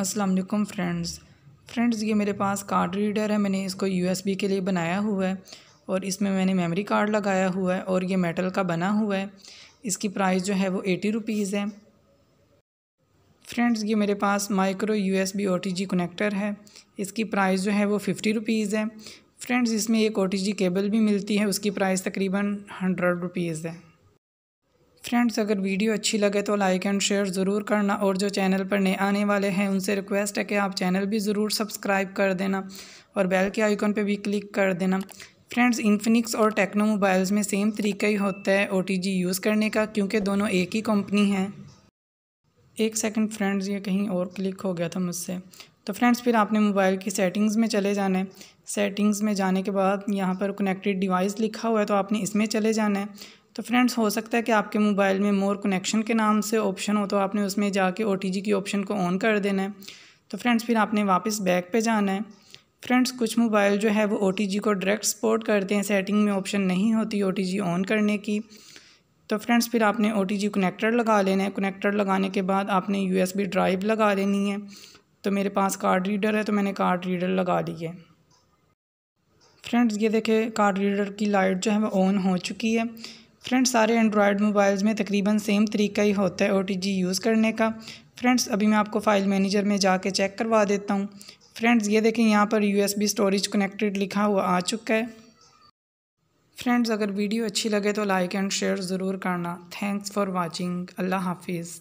Aslam friends friends ये मेरे पास card reader है मैंने इसको यूएसबी के लिए बनाया हुआ है और इसमें मैंने मेमोरी कार्ड लगाया हुआ है और ये मेटल का बना हुआ है इसकी प्राइस जो है वो एटी रुपीज़ है फ्रेंड्स ये मेरे पास micro U S B O T G connector है इसकी प्राइस जो है वो फिफ्टी रुपीज़ है फ्रेंड्स इसमें एक ओ टी जी केबल भी मिलती है उसकी प्राइस तकरीबन हंड्रेड रुपीज़ है फ्रेंड्स अगर वीडियो अच्छी लगे तो लाइक एंड शेयर ज़रूर करना और जो चैनल पर नए आने वाले हैं उनसे रिक्वेस्ट है कि आप चैनल भी ज़रूर सब्सक्राइब कर देना और बेल के आइकॉन पर भी क्लिक कर देना फ्रेंड्स इन्फिनिक्स और टेक्नो मोबाइल्स में सेम तरीका ही होता है ओ यूज़ करने का क्योंकि दोनों एक ही कंपनी हैं एक सेकंड फ्रेंड्स ये कहीं और क्लिक हो गया था मुझसे तो फ्रेंड्स फिर आपने मोबाइल की सेटिंग्स में चले जाना है सेटिंग्स में जाने के बाद यहाँ पर कनेक्टेड डिवाइस लिखा हुआ है तो आपने इसमें चले जाना है तो फ्रेंड्स हो सकता है कि आपके मोबाइल में मोर कनेक्शन के नाम से ऑप्शन हो तो आपने उसमें जाके ओ की ऑप्शन को ऑन कर देना है तो फ्रेंड्स फिर आपने वापस बैक पे जाना है फ्रेंड्स कुछ मोबाइल जो है वो ओ को डायरेक्ट सपोर्ट करते हैं सेटिंग में ऑप्शन नहीं होती ओ ऑन करने की तो फ्रेंड्स फिर आपने ओ कनेक्टर लगा लेना है कनेक्टर लगाने के बाद आपने यू ड्राइव लगा लेनी है तो मेरे पास कार्ड रीडर है तो मैंने कार्ड रीडर लगा ली है फ्रेंड्स ये देखे कार्ड रीडर की लाइट जो है वो ऑन हो चुकी है फ्रेंड्स सारे एंड्रॉयड मोबाइल्स में तकरीबन सेम तरीका ही होता है ओ यूज़ करने का फ्रेंड्स अभी मैं आपको फ़ाइल मैनेजर में जाके चेक करवा देता हूँ फ्रेंड्स ये देखें यहाँ पर बी स्टोरेज कनेक्टेड लिखा हुआ आ चुका है फ्रेंड्स अगर वीडियो अच्छी लगे तो लाइक एंड शेयर ज़रूर करना थैंक्स फॉर वॉचिंग अल्लाह हाफिज़